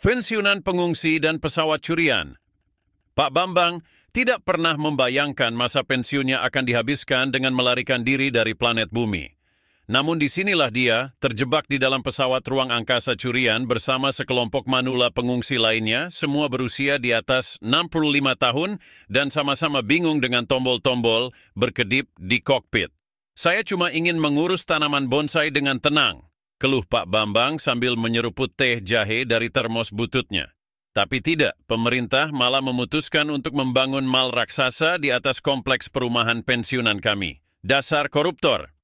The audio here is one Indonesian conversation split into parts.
pensiunan pengungsi dan pesawat curian. Pak Bambang tidak pernah membayangkan masa pensiunnya akan dihabiskan dengan melarikan diri dari planet bumi. Namun disinilah dia terjebak di dalam pesawat ruang angkasa curian bersama sekelompok manula pengungsi lainnya, semua berusia di atas 65 tahun dan sama-sama bingung dengan tombol-tombol berkedip di kokpit. Saya cuma ingin mengurus tanaman bonsai dengan tenang, keluh Pak Bambang sambil menyeruput teh jahe dari termos bututnya. Tapi tidak, pemerintah malah memutuskan untuk membangun mal raksasa di atas kompleks perumahan pensiunan kami. Dasar koruptor.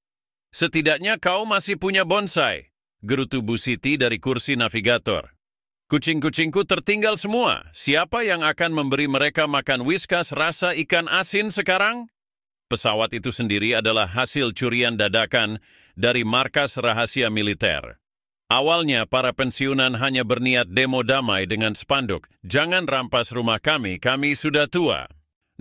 Setidaknya kau masih punya bonsai, gerutu Bu Siti dari kursi navigator. Kucing-kucingku tertinggal semua. Siapa yang akan memberi mereka makan whiskas rasa ikan asin sekarang? Pesawat itu sendiri adalah hasil curian dadakan dari markas rahasia militer. Awalnya, para pensiunan hanya berniat demo damai dengan spanduk, jangan rampas rumah kami, kami sudah tua.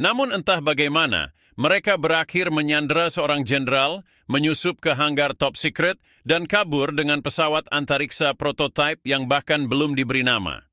Namun entah bagaimana, mereka berakhir menyandera seorang jenderal, menyusup ke hanggar top secret, dan kabur dengan pesawat antariksa prototipe yang bahkan belum diberi nama.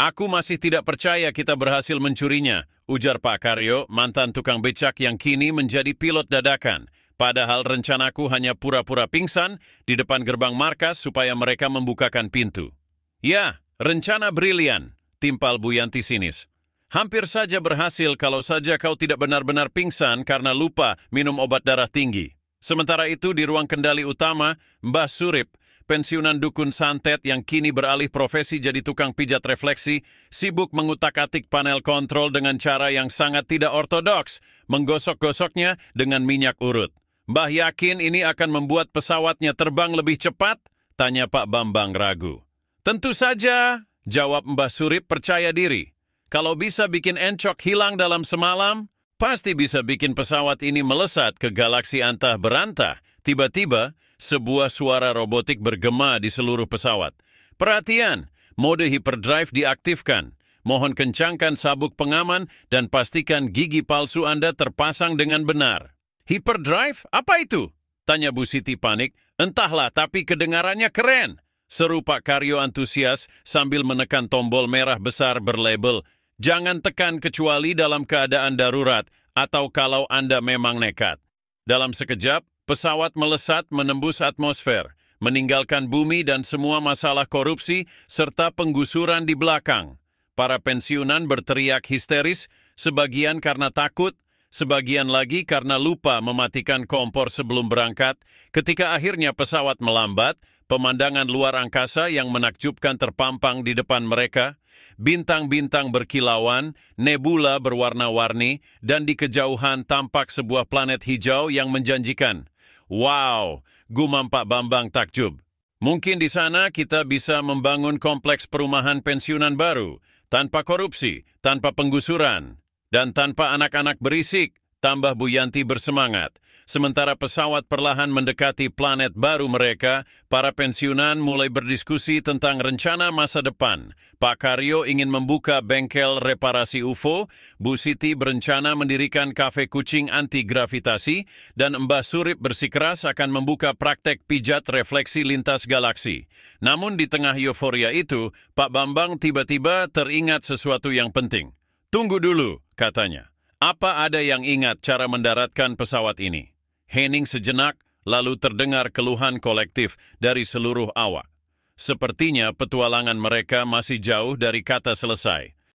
Aku masih tidak percaya kita berhasil mencurinya, ujar Pak Karyo, mantan tukang becak yang kini menjadi pilot dadakan. Padahal rencanaku hanya pura-pura pingsan di depan gerbang markas supaya mereka membukakan pintu. Ya, rencana brilian, timpal Bu Yanti sinis. Hampir saja berhasil kalau saja kau tidak benar-benar pingsan karena lupa minum obat darah tinggi. Sementara itu di ruang kendali utama, Mbah Surip pensiunan dukun santet yang kini beralih profesi jadi tukang pijat refleksi, sibuk mengutak-atik panel kontrol dengan cara yang sangat tidak ortodoks, menggosok-gosoknya dengan minyak urut. Mbah yakin ini akan membuat pesawatnya terbang lebih cepat? Tanya Pak Bambang ragu. Tentu saja, jawab Mbah Surip percaya diri. Kalau bisa bikin encok hilang dalam semalam, pasti bisa bikin pesawat ini melesat ke galaksi antah berantah. Tiba-tiba, sebuah suara robotik bergema di seluruh pesawat. Perhatian, mode hyperdrive diaktifkan. Mohon kencangkan sabuk pengaman dan pastikan gigi palsu Anda terpasang dengan benar. Hyperdrive? Apa itu? Tanya Bu Siti panik. Entahlah, tapi kedengarannya keren. Seru Pak Karyo antusias sambil menekan tombol merah besar berlabel. Jangan tekan kecuali dalam keadaan darurat atau kalau Anda memang nekat. Dalam sekejap, Pesawat melesat menembus atmosfer, meninggalkan bumi dan semua masalah korupsi serta penggusuran di belakang. Para pensiunan berteriak histeris, sebagian karena takut, sebagian lagi karena lupa mematikan kompor sebelum berangkat. Ketika akhirnya pesawat melambat, pemandangan luar angkasa yang menakjubkan terpampang di depan mereka, bintang-bintang berkilauan, nebula berwarna-warni, dan di kejauhan tampak sebuah planet hijau yang menjanjikan. Wow, gumam Pak Bambang takjub. Mungkin di sana kita bisa membangun kompleks perumahan pensiunan baru, tanpa korupsi, tanpa penggusuran, dan tanpa anak-anak berisik, tambah Bu Yanti bersemangat. Sementara pesawat perlahan mendekati planet baru mereka, para pensiunan mulai berdiskusi tentang rencana masa depan. Pak Karyo ingin membuka bengkel reparasi UFO, Bu Siti berencana mendirikan kafe kucing anti-gravitasi, dan Mbah Surip bersikeras akan membuka praktek pijat refleksi lintas galaksi. Namun di tengah euforia itu, Pak Bambang tiba-tiba teringat sesuatu yang penting. Tunggu dulu, katanya. Apa ada yang ingat cara mendaratkan pesawat ini? Hening sejenak, lalu terdengar keluhan kolektif dari seluruh awak. Sepertinya petualangan mereka masih jauh dari kata selesai.